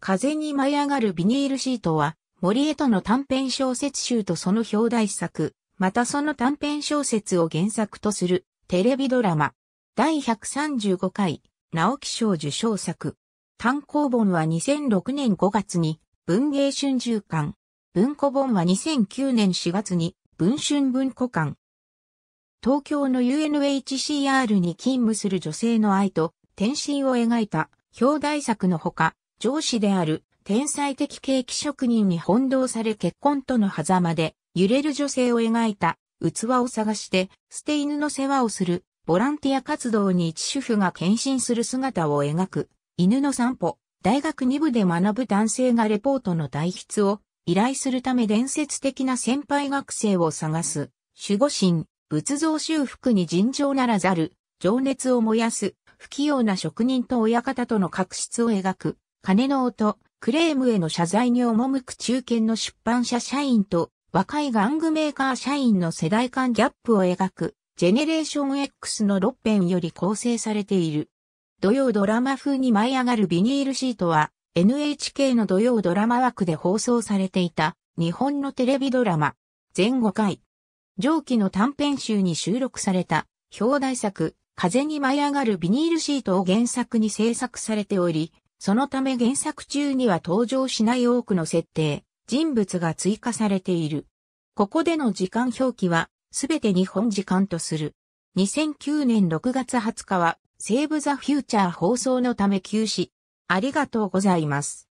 風に舞い上がるビニールシートは、森江との短編小説集とその表題作、またその短編小説を原作とするテレビドラマ。第135回、直木賞受賞作。単行本は2006年5月に文芸春秋館。文庫本は2009年4月に文春文庫館。東京の UNHCR に勤務する女性の愛と転身を描いた表題作のほか、上司である天才的ケーキ職人に翻弄され結婚との狭間で揺れる女性を描いた器を探して捨て犬の世話をするボランティア活動に一主婦が献身する姿を描く犬の散歩大学2部で学ぶ男性がレポートの代筆を依頼するため伝説的な先輩学生を探す守護神仏像修復に尋常ならざる情熱を燃やす不器用な職人と親方との確執を描く金の音、クレームへの謝罪に赴く中堅の出版社社員と若い玩具メーカー社員の世代間ギャップを描くジェネレーション X の6編より構成されている。土曜ドラマ風に舞い上がるビニールシートは NHK の土曜ドラマ枠で放送されていた日本のテレビドラマ全5回。上記の短編集に収録された表題作風に舞い上がるビニールシートを原作に制作されており、そのため原作中には登場しない多くの設定、人物が追加されている。ここでの時間表記は、すべて日本時間とする。2009年6月20日は、セーブ・ザ・フューチャー放送のため休止。ありがとうございます。